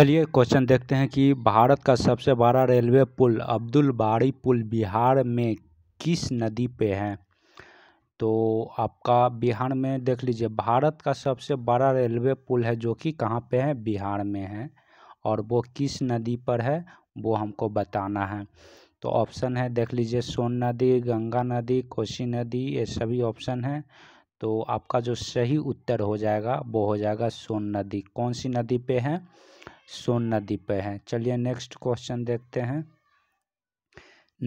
चलिए क्वेश्चन देखते हैं कि भारत का सबसे बड़ा रेलवे पुल अब्दुल बाड़ी पुल बिहार में किस नदी पे है तो आपका बिहार में देख लीजिए भारत का सबसे बड़ा रेलवे पुल है जो कि कहाँ पे है बिहार में है और वो किस नदी पर है वो हमको बताना है तो ऑप्शन है देख लीजिए सोन नदी गंगा नदी कोसी नदी ये सभी ऑप्शन हैं तो आपका जो सही उत्तर हो जाएगा वो हो जाएगा सोन नदी कौन सी नदी पे है सोन नदी पे है चलिए नेक्स्ट क्वेश्चन देखते हैं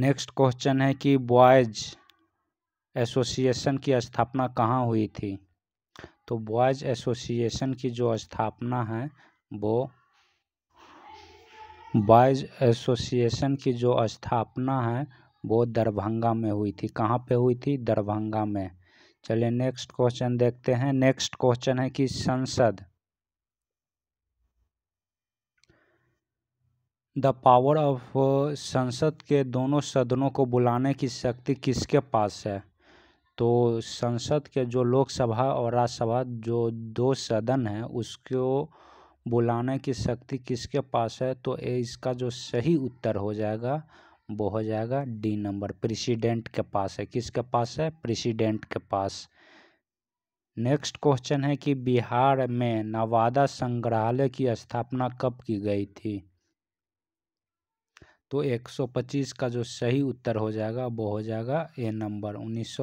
नेक्स्ट क्वेश्चन है कि बॉयज एसोसिएशन की स्थापना कहाँ हुई थी तो बॉयज एसोसिएशन की जो स्थापना है वो बॉयज एसोसिएशन की जो स्थापना है वो दरभंगा में हुई थी कहाँ पे हुई थी दरभंगा में चलिए नेक्स्ट क्वेश्चन देखते हैं नेक्स्ट क्वेश्चन है कि संसद द पावर ऑफ संसद के दोनों सदनों को बुलाने की शक्ति किसके पास है तो संसद के जो लोकसभा और राज्यसभा जो दो सदन हैं उसको बुलाने की शक्ति किसके पास है तो इसका जो सही उत्तर हो जाएगा वो हो जाएगा डी नंबर प्रेसिडेंट के पास है किसके पास है प्रेसिडेंट के पास नेक्स्ट क्वेश्चन है कि बिहार में नवादा संग्रहालय की स्थापना कब की गई थी तो 125 का जो सही उत्तर हो जाएगा वो हो जाएगा ए नंबर उन्नीस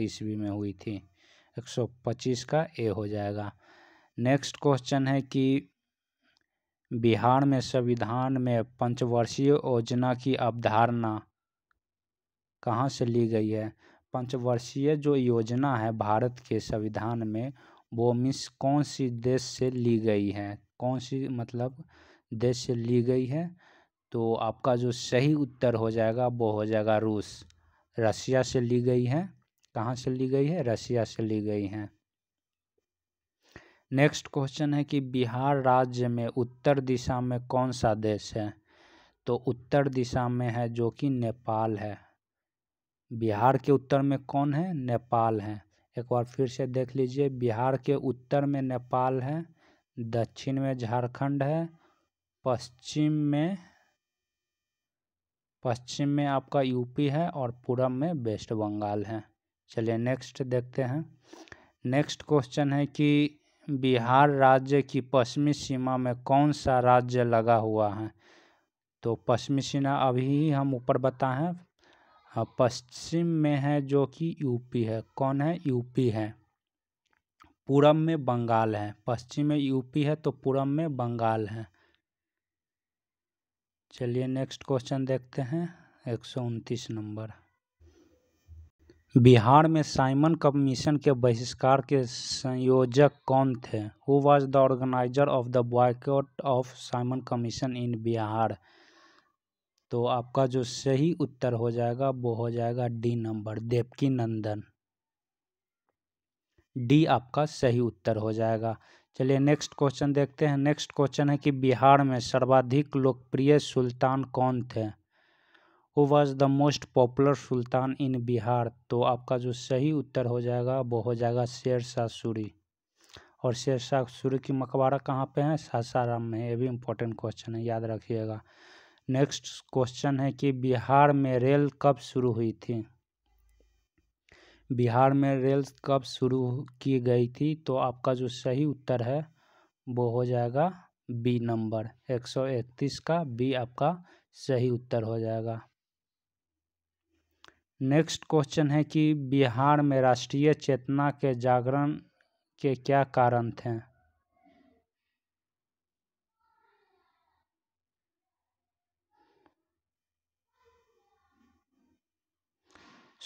ईस्वी में हुई थी 125 का ए हो जाएगा नेक्स्ट क्वेश्चन है कि बिहार में संविधान में पंचवर्षीय योजना की अवधारणा कहाँ से ली गई है पंचवर्षीय जो योजना है भारत के संविधान में वो मिस कौन सी देश से ली गई है कौन सी मतलब देश से ली गई है तो आपका जो सही उत्तर हो जाएगा वो हो जाएगा रूस रशिया से ली गई है कहाँ से ली गई है रशिया से ली गई है नेक्स्ट क्वेश्चन है कि बिहार राज्य में उत्तर दिशा में कौन सा देश है तो उत्तर दिशा में है जो कि नेपाल है बिहार के उत्तर में कौन है नेपाल है एक बार फिर से देख लीजिए बिहार के उत्तर में नेपाल है दक्षिण में झारखंड है पश्चिम में पश्चिम में आपका यूपी है और पूरब में वेस्ट बंगाल है चलिए नेक्स्ट देखते हैं नेक्स्ट क्वेश्चन है कि बिहार राज्य की पश्चिमी सीमा में कौन सा राज्य लगा हुआ है तो पश्चिमी सीमा अभी ही हम ऊपर बताएं हाँ पश्चिम में है जो कि यूपी है कौन है यूपी है पूरब में बंगाल है पश्चिम में यूपी है तो पूरब में बंगाल है चलिए नेक्स्ट क्वेश्चन देखते हैं एक सौ उनतीस नंबर बिहार में साइमन कमीशन के बहिष्कार के संयोजक कौन थे who was the organiser of the boycott of Simon Commission in Bihar तो आपका जो सही उत्तर हो जाएगा वो हो जाएगा D number Devki Nandan D आपका सही उत्तर हो जाएगा चलिए नेक्स्ट क्वेश्चन देखते हैं नेक्स्ट क्वेश्चन है कि बिहार में सर्वाधिक लोकप्रिय सुल्तान कौन थे वो वॉज द मोस्ट पॉपुलर सुल्तान इन बिहार तो आपका जो सही उत्तर हो जाएगा वो हो जाएगा शेर शाह सूरी और शेर शाह सूरी की मकबरा कहाँ पे है सासाराम में ये भी इम्पोर्टेंट क्वेश्चन है याद रखिएगा नेक्स्ट क्वेश्चन है कि बिहार में रेल कब शुरू हुई थी बिहार में रेल्स कब शुरू की गई थी तो आपका जो सही उत्तर है वो हो जाएगा बी नंबर एक सौ इकतीस का बी आपका सही उत्तर हो जाएगा नेक्स्ट क्वेश्चन है कि बिहार में राष्ट्रीय चेतना के जागरण के क्या कारण थे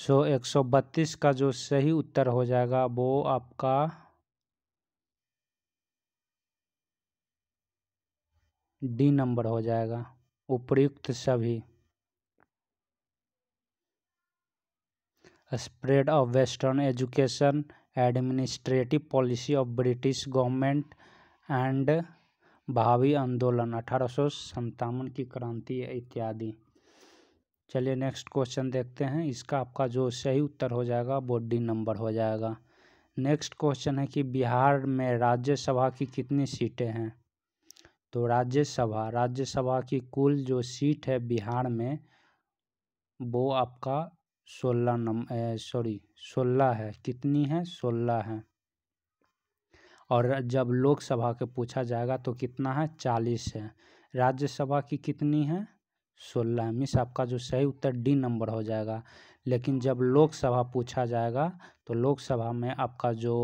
सो एक सौ बत्तीस का जो सही उत्तर हो जाएगा वो आपका डी नंबर हो जाएगा उपयुक्त सभी spread of western education administrative policy of British government and भावी आंदोलन अठारह सौ की क्रांति इत्यादि चलिए नेक्स्ट क्वेश्चन देखते हैं इसका आपका जो सही उत्तर हो जाएगा वो डी नंबर हो जाएगा नेक्स्ट क्वेश्चन है कि बिहार में राज्यसभा की कितनी सीटें हैं तो राज्यसभा राज्यसभा की कुल जो सीट है बिहार में वो आपका सोलह नम सॉरी सोलह है कितनी है सोलह है और जब लोकसभा के पूछा जाएगा तो कितना है चालीस है राज्यसभा की कितनी है सोलह मिस आपका जो सही उत्तर डी नंबर हो जाएगा लेकिन जब लोकसभा पूछा जाएगा तो लोकसभा में आपका जो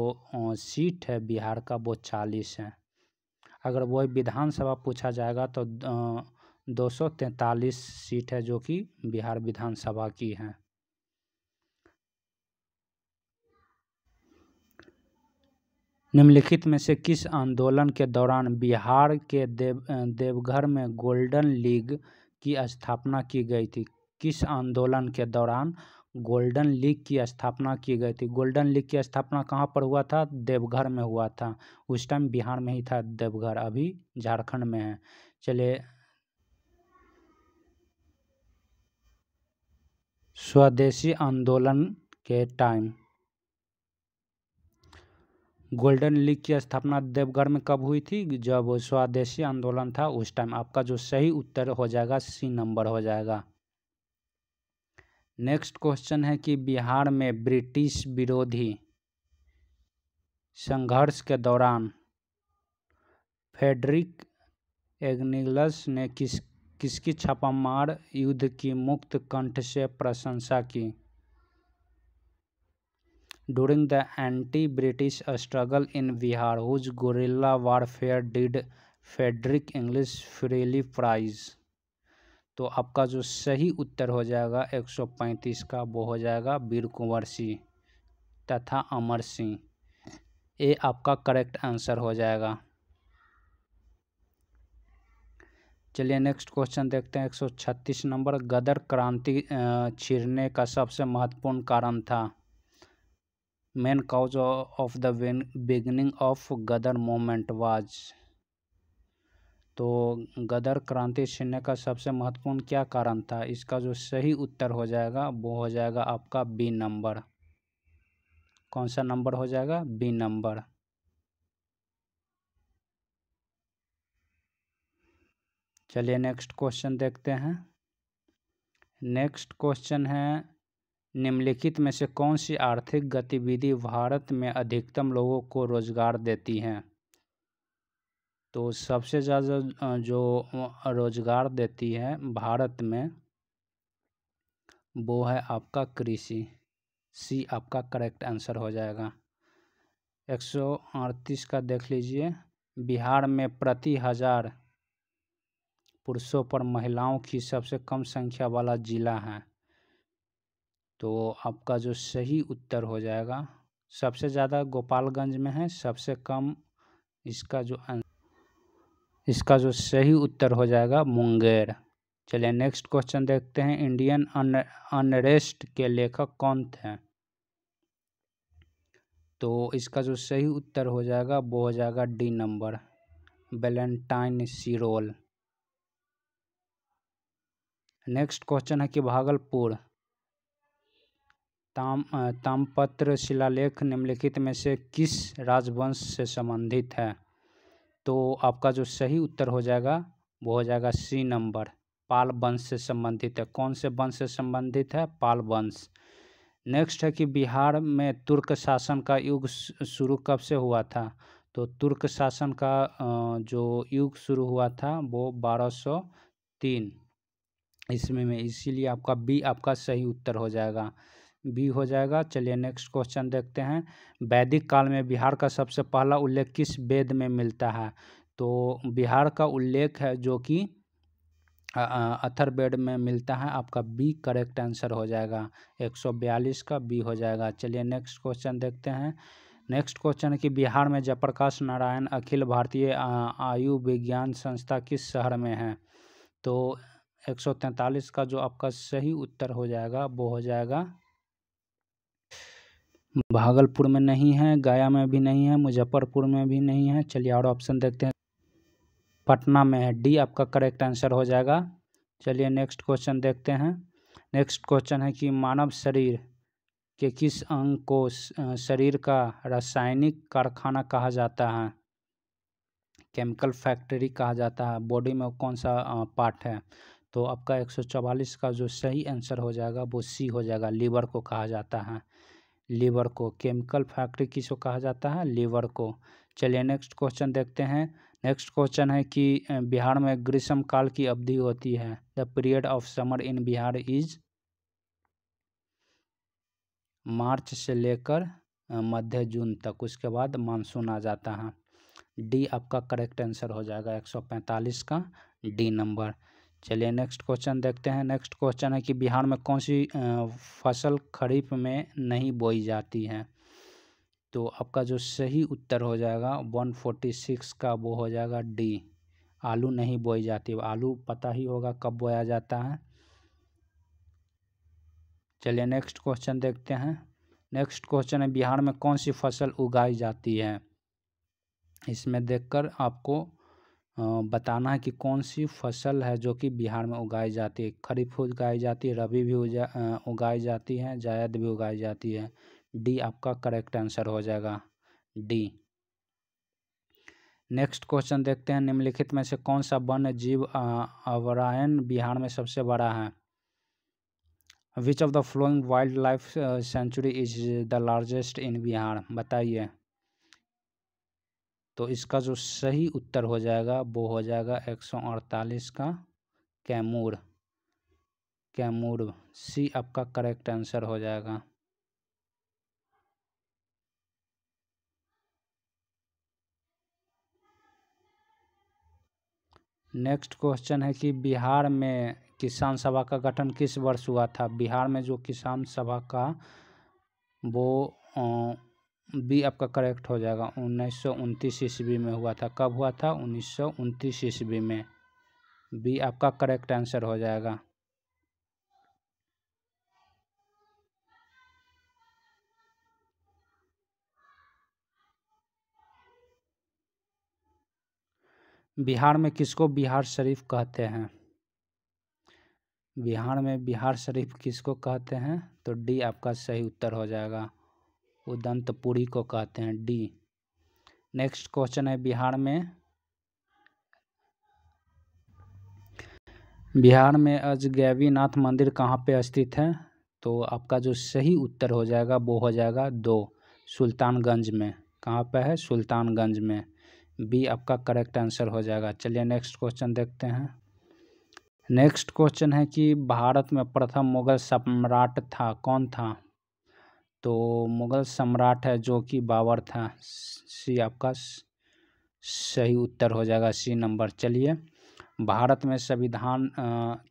सीट है बिहार का वो चालीस है अगर वही विधानसभा पूछा जाएगा तो दो सौ तैंतालीस सीट है जो कि बिहार विधानसभा की है निम्नलिखित में से किस आंदोलन के दौरान बिहार के देव देवघर में गोल्डन लीग की स्थापना की गई थी किस आंदोलन के दौरान गोल्डन लीग की स्थापना की गई थी गोल्डन लीग की स्थापना कहाँ पर हुआ था देवघर में हुआ था उस टाइम बिहार में ही था देवघर अभी झारखंड में है चलिए स्वदेशी आंदोलन के टाइम गोल्डन लीग की स्थापना देवगढ़ में कब हुई थी जब स्वदेशी आंदोलन था उस टाइम आपका जो सही उत्तर हो जाएगा सी नंबर हो जाएगा नेक्स्ट क्वेश्चन है कि बिहार में ब्रिटिश विरोधी संघर्ष के दौरान फेडरिक एग्निलस ने किस किसकी छापामार युद्ध की मुक्त कंठ से प्रशंसा की during the anti-British struggle in Bihar, whose guerrilla warfare did Frederick Engels freely praise तो आपका जो सही उत्तर हो जाएगा 135 का वो हो जाएगा वीर कुंवर सिंह तथा अमर सिंह ये आपका करेक्ट आंसर हो जाएगा चलिए नेक्स्ट क्वेश्चन देखते हैं 136 नंबर गदर क्रांति छिड़ने का सबसे महत्वपूर्ण कारण था main cause of the beginning of Ghadar movement was तो गदर क्रांति छिनने का सबसे महत्वपूर्ण क्या कारण था इसका जो सही उत्तर हो जाएगा वो हो जाएगा आपका बी नंबर कौन सा नंबर हो जाएगा बी नंबर चलिए नेक्स्ट क्वेश्चन देखते हैं नेक्स्ट क्वेश्चन है निम्नलिखित में से कौन सी आर्थिक गतिविधि भारत में अधिकतम लोगों को रोजगार देती है तो सबसे ज़्यादा जो रोजगार देती है भारत में वो है आपका कृषि सी आपका करेक्ट आंसर हो जाएगा एक सौ अड़तीस का देख लीजिए बिहार में प्रति हज़ार पुरुषों पर महिलाओं की सबसे कम संख्या वाला जिला है तो आपका जो सही उत्तर हो जाएगा सबसे ज़्यादा गोपालगंज में है सबसे कम इसका जो इसका जो सही उत्तर हो जाएगा मुंगेर चलिए नेक्स्ट क्वेश्चन देखते हैं इंडियन अनरेस्ट के लेखक कौन थे तो इसका जो सही उत्तर हो जाएगा वो हो जाएगा D number Valentine Chirol next question है कि भागलपुर ताम तामपत्र शिलालेख निम्नलिखित में से किस राजवंश से संबंधित है तो आपका जो सही उत्तर हो जाएगा वो हो जाएगा सी नंबर पाल वंश से संबंधित है कौन से वंश से संबंधित है पाल वंश नेक्स्ट है कि बिहार में तुर्क शासन का युग शुरू कब से हुआ था तो तुर्क शासन का जो युग शुरू हुआ था वो बारह सौ तीन इसमें में इसीलिए आपका बी आपका सही उत्तर हो जाएगा बी हो जाएगा चलिए नेक्स्ट क्वेश्चन देखते हैं वैदिक काल में बिहार का सबसे पहला उल्लेख किस वेद में मिलता है तो बिहार का उल्लेख है जो कि वेद में मिलता है आपका बी करेक्ट आंसर हो जाएगा 142 का बी हो जाएगा चलिए नेक्स्ट क्वेश्चन देखते हैं नेक्स्ट क्वेश्चन है कि बिहार में जयप्रकाश नारायण अखिल भारतीय आयुर्विज्ञान संस्था किस शहर में है तो तैंतालीस का जो आपका सही उत्तर हो जाएगा वो हो जाएगा भागलपुर में नहीं है गया में भी नहीं है मुजफ्फरपुर में भी नहीं है चलिए और ऑप्शन देखते हैं पटना में है डी आपका करेक्ट आंसर हो जाएगा चलिए नेक्स्ट क्वेश्चन देखते हैं नेक्स्ट क्वेश्चन है कि मानव शरीर के किस अंग को शरीर का रासायनिक कारखाना कहा जाता है केमिकल फैक्ट्री कहा जाता है बॉडी में कौन सा पार्ट है तो आपका एक सौ का जो सही आंसर हो जाएगा वो सी हो जाएगा लीवर को कहा जाता है लीवर को केमिकल फैक्ट्री किसको कहा जाता है लीवर को चलिए नेक्स्ट क्वेश्चन देखते हैं नेक्स्ट क्वेश्चन है कि बिहार में ग्रीष्म काल की अवधि होती है the period of summer in Bihar is March से लेकर मध्य जून तक उसके बाद मानसून आ जाता है डी आपका करेक्ट आंसर हो जाएगा एक सौ पैंतालीस का डी नंबर चलिए नेक्स्ट क्वेश्चन देखते हैं नेक्स्ट क्वेश्चन है कि बिहार में कौन सी फसल खरीफ में नहीं बोई जाती है तो आपका जो सही उत्तर हो जाएगा वन फोर्टी सिक्स का वो हो जाएगा डी आलू नहीं बोई जाती आलू पता ही होगा कब बोया जाता है चलिए नेक्स्ट क्वेश्चन देखते हैं नेक्स्ट क्वेश्चन है बिहार में कौन सी फसल उगाई जाती है इसमें देखकर आपको बताना है कि कौन सी फसल है जो कि बिहार में उगाई जाती है खरीफ उगाई जाती है रबी भी उगाई जाती है जायद भी उगाई जाती है डी आपका करेक्ट आंसर हो जाएगा डी नेक्स्ट क्वेश्चन देखते हैं निम्नलिखित में से कौन सा वन्य जीव अवरायन बिहार में सबसे बड़ा है which of the following wildlife sanctuary is the largest in Bihar बताइए तो इसका जो सही उत्तर हो जाएगा वो हो जाएगा एक सौ अड़तालीस का कैमूर कैमूर सी आपका करेक्ट आंसर हो जाएगा नेक्स्ट क्वेश्चन है कि बिहार में किसान सभा का गठन किस वर्ष हुआ था बिहार में जो किसान सभा का वो बी आपका करेक्ट हो जाएगा उन्नीस सौ उनतीस ईस्वी में हुआ था कब हुआ था उन्नीस सौ उनतीस ईस्वी में बी आपका करेक्ट आंसर हो जाएगा बिहार में किसको बिहार शरीफ कहते हैं बिहार में बिहार शरीफ किसको कहते हैं तो डी आपका सही उत्तर हो जाएगा वो दंतपुरी को कहते हैं डी नेक्स्ट क्वेश्चन है बिहार में बिहार में आज गैवीनाथ मंदिर कहाँ पे स्थित है तो आपका जो सही उत्तर हो जाएगा वो हो जाएगा दो सुल्तानगंज में कहाँ पे है सुल्तानगंज में बी आपका करेक्ट आंसर हो जाएगा चलिए नेक्स्ट क्वेश्चन देखते हैं नेक्स्ट क्वेश्चन है कि भारत में प्रथम मुगल सम्राट था कौन था तो मुग़ल सम्राट है जो कि बाबर था सी आपका सही उत्तर हो जाएगा सी नंबर चलिए भारत में संविधान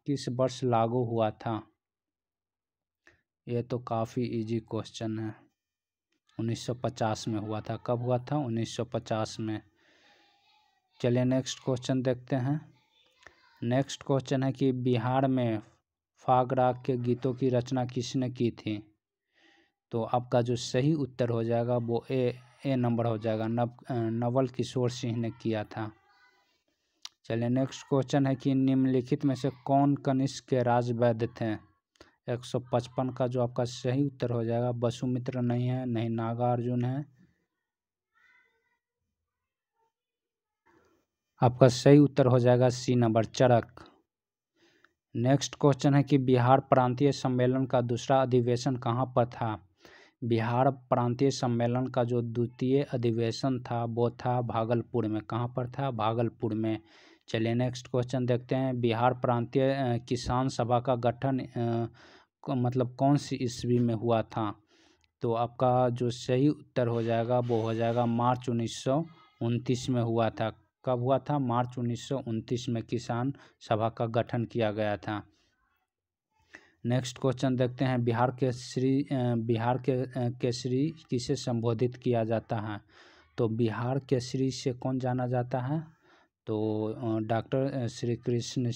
किस वर्ष लागू हुआ था ये तो काफ़ी इजी क्वेश्चन है 1950 में हुआ था कब हुआ था 1950 में चलिए नेक्स्ट क्वेश्चन देखते हैं नेक्स्ट क्वेश्चन है कि बिहार में फाग राग के गीतों की रचना किसने की थी तो आपका जो सही उत्तर हो जाएगा वो ए ए नंबर हो जाएगा नव नवल किशोर सिंह ने किया था चलिए नेक्स्ट क्वेश्चन है कि निम्नलिखित में से कौन कनिष्क के राजवैद्य थे एक सौ पचपन का जो आपका सही उत्तर हो जाएगा वसुमित्र नहीं है नहीं नागार्जुन है आपका सही उत्तर हो जाएगा C number Charak next question है कि बिहार प्रांतीय सम्मेलन का दूसरा अधिवेशन कहाँ पर था बिहार प्रांतीय सम्मेलन का जो द्वितीय अधिवेशन था वो था भागलपुर में कहाँ पर था भागलपुर में चलिए नेक्स्ट क्वेश्चन देखते हैं बिहार प्रांतीय किसान सभा का गठन मतलब कौन सी ईस्वी में हुआ था तो आपका जो सही उत्तर हो जाएगा वो हो जाएगा मार्च उन्नीस में हुआ था कब हुआ था मार्च उन्नीस में किसान सभा का गठन किया गया था नेक्स्ट क्वेश्चन देखते हैं बिहार के श्री बिहार के केसरी किसे संबोधित किया जाता है तो बिहार केसरी से कौन जाना जाता है तो doctor Shri Krishna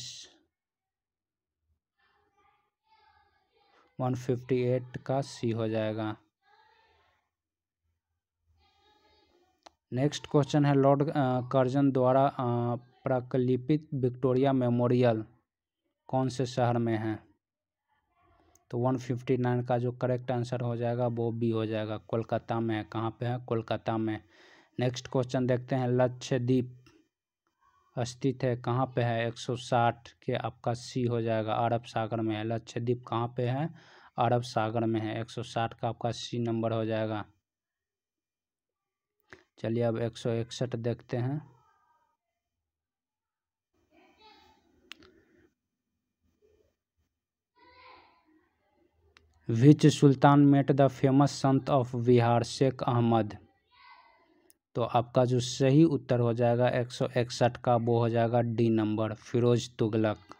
one fifty eight का सी हो जाएगा नेक्स्ट क्वेश्चन है लॉर्ड कर्जन द्वारा प्रकलिपित विक्टोरिया मेमोरियल कौन से शहर में है तो 159 का जो करेक्ट आंसर हो जाएगा वो बी हो जाएगा कोलकाता में है कहाँ पे है कोलकाता में नेक्स्ट क्वेश्चन देखते हैं लक्षद्वीप स्थित है कहाँ पे है 160 के आपका सी हो जाएगा अरब सागर में है लक्षद्वीप कहाँ पे है अरब सागर में है 160 का आपका सी नंबर हो जाएगा चलिए अब एक देखते हैं which sultan met the famous saint of Bihar Sheikh Ahmad तो आपका जो सही उत्तर हो जाएगा एक सौ इकसठ का वो हो जाएगा D number Firoz Tughlaq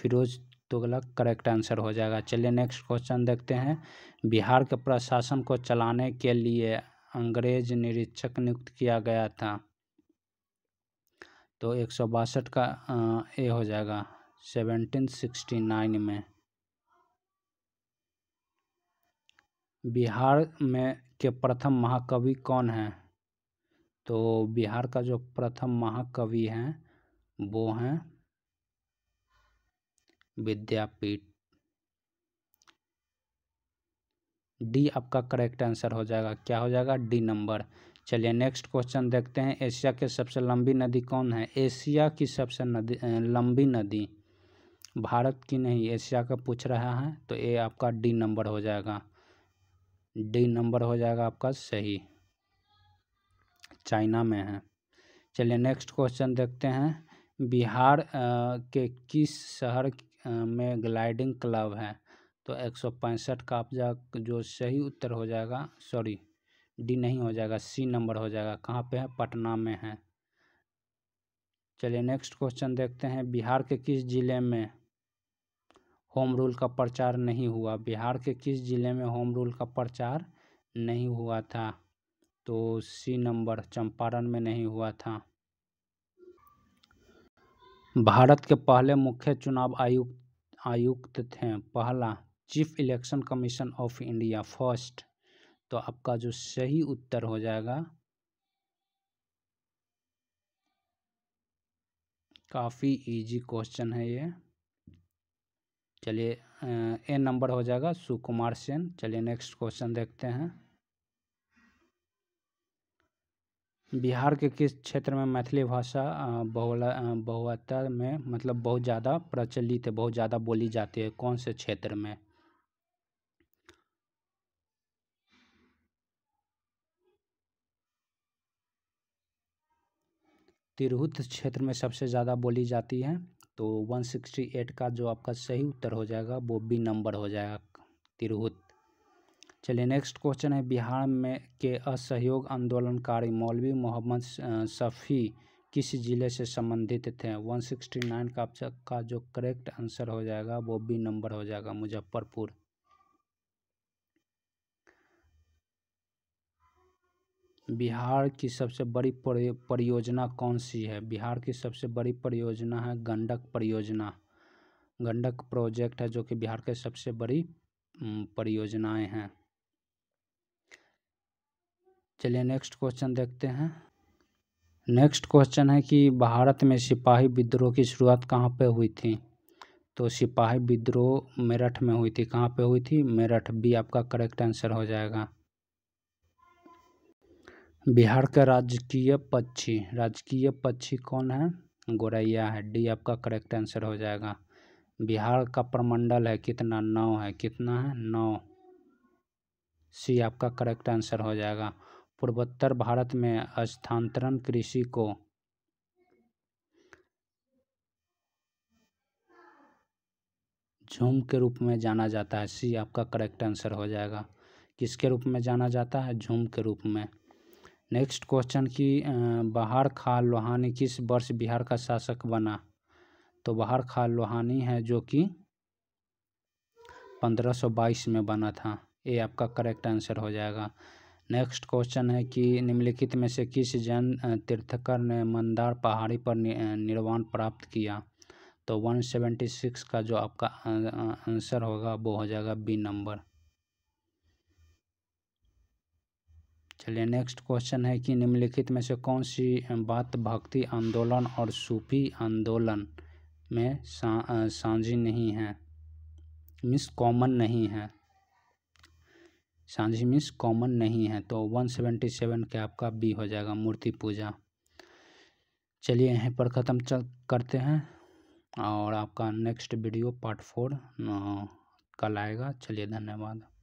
Firoz Tughlaq correct answer हो जाएगा चलिए नेक्स्ट क्वेश्चन देखते हैं बिहार के प्रशासन को चलाने के लिए अंग्रेज निरीक्षक नियुक्त किया गया था तो एक सौ बासठ का ए हो जाएगा सेवनटीन सिक्सटी नाइन में बिहार में के प्रथम महाकवि कौन हैं तो बिहार का जो प्रथम महाकवि हैं वो हैं विद्यापीठ डी आपका करेक्ट आंसर हो जाएगा क्या हो जाएगा डी नंबर चलिए नेक्स्ट क्वेश्चन देखते हैं एशिया के सबसे लंबी नदी कौन है एशिया की सबसे नदी लंबी नदी भारत की नहीं एशिया का पूछ रहा है तो ये आपका डी नंबर हो जाएगा डी नंबर हो जाएगा आपका सही चाइना में है चलिए नेक्स्ट क्वेश्चन देखते हैं बिहार आ, के किस शहर में ग्लाइडिंग क्लब है तो एक सौ पैंसठ का आप जा जो सही उत्तर हो जाएगा सॉरी डी नहीं हो जाएगा सी नंबर हो जाएगा कहाँ पे है पटना में है चलिए नेक्स्ट क्वेश्चन देखते हैं बिहार के किस ज़िले में होम रूल का प्रचार नहीं हुआ बिहार के किस ज़िले में होम रूल का प्रचार नहीं हुआ था तो सी नंबर चंपारण में नहीं हुआ था भारत के पहले मुख्य चुनाव आयुक्त आयुक्त थे पहला chief election commission of India first तो आपका जो सही उत्तर हो जाएगा काफ़ी इजी क्वेश्चन है ये चलिए ए नंबर हो जाएगा सुकुमार सेन चलिए नेक्स्ट क्वेश्चन देखते हैं बिहार के किस क्षेत्र में मैथिली भाषा बहुला बहुता में मतलब बहुत ज़्यादा प्रचलित है बहुत ज़्यादा बोली जाती है कौन से क्षेत्र में तिरहुत क्षेत्र में सबसे ज़्यादा बोली जाती है तो 168 का जो आपका सही उत्तर हो जाएगा वो बी नंबर हो जाएगा तिरहुत चलिए नेक्स्ट क्वेश्चन है बिहार में के असहयोग आंदोलनकारी मौलवी मोहम्मद शफ़ी किस ज़िले से संबंधित थे 169 का आपका जो करेक्ट आंसर हो जाएगा वो बी नंबर हो जाएगा मुजफ्फरपुर बिहार की सबसे बड़ी परियोजना कौन सी है बिहार की सबसे बड़ी परियोजना है गंडक परियोजना गंडक प्रोजेक्ट है जो कि बिहार के सबसे बड़ी परियोजनाएं हैं चलिए नेक्स्ट क्वेश्चन देखते हैं नेक्स्ट क्वेश्चन है कि भारत में सिपाही विद्रोह की शुरुआत कहाँ पे हुई थी तो सिपाही विद्रोह मेरठ में हुई थी कहाँ पे हुई थी मेरठ भी आपका करेक्ट आंसर हो जाएगा बिहार का राजकीय पक्षी राजकीय पक्षी कौन है गोरैया है डी आपका करेक्ट आंसर हो जाएगा बिहार का प्रमंडल है कितना नौ है कितना है नौ सी आपका करेक्ट आंसर हो जाएगा पूर्वोत्तर भारत में स्थानांतरण कृषि को झूम के रूप में जाना जाता है सी आपका करेक्ट आंसर हो जाएगा किसके रूप में जाना जाता है झूम के रूप में नेक्स्ट क्वेश्चन की बहार खा लोहानी किस वर्ष बिहार का शासक बना तो बहार खा लोहानी है जो कि 1522 में बना था ये आपका करेक्ट आंसर हो जाएगा नेक्स्ट क्वेश्चन है कि निम्नलिखित में से किस जैन तीर्थकर ने मंदार पहाड़ी पर निर्वाण प्राप्त किया तो 176 का जो आपका आंसर होगा वो हो जाएगा बी नंबर चलिए नेक्स्ट क्वेश्चन है कि निम्नलिखित में से कौन सी बात भक्ति आंदोलन और सूफी आंदोलन में साझी नहीं है मिस कॉमन नहीं है साझी मिस कॉमन नहीं है तो वन सेवेंटी सेवन के आपका बी हो जाएगा मूर्ति पूजा चलिए यहीं पर ख़त्म चल करते हैं और आपका नेक्स्ट वीडियो पार्ट फोर कल आएगा चलिए धन्यवाद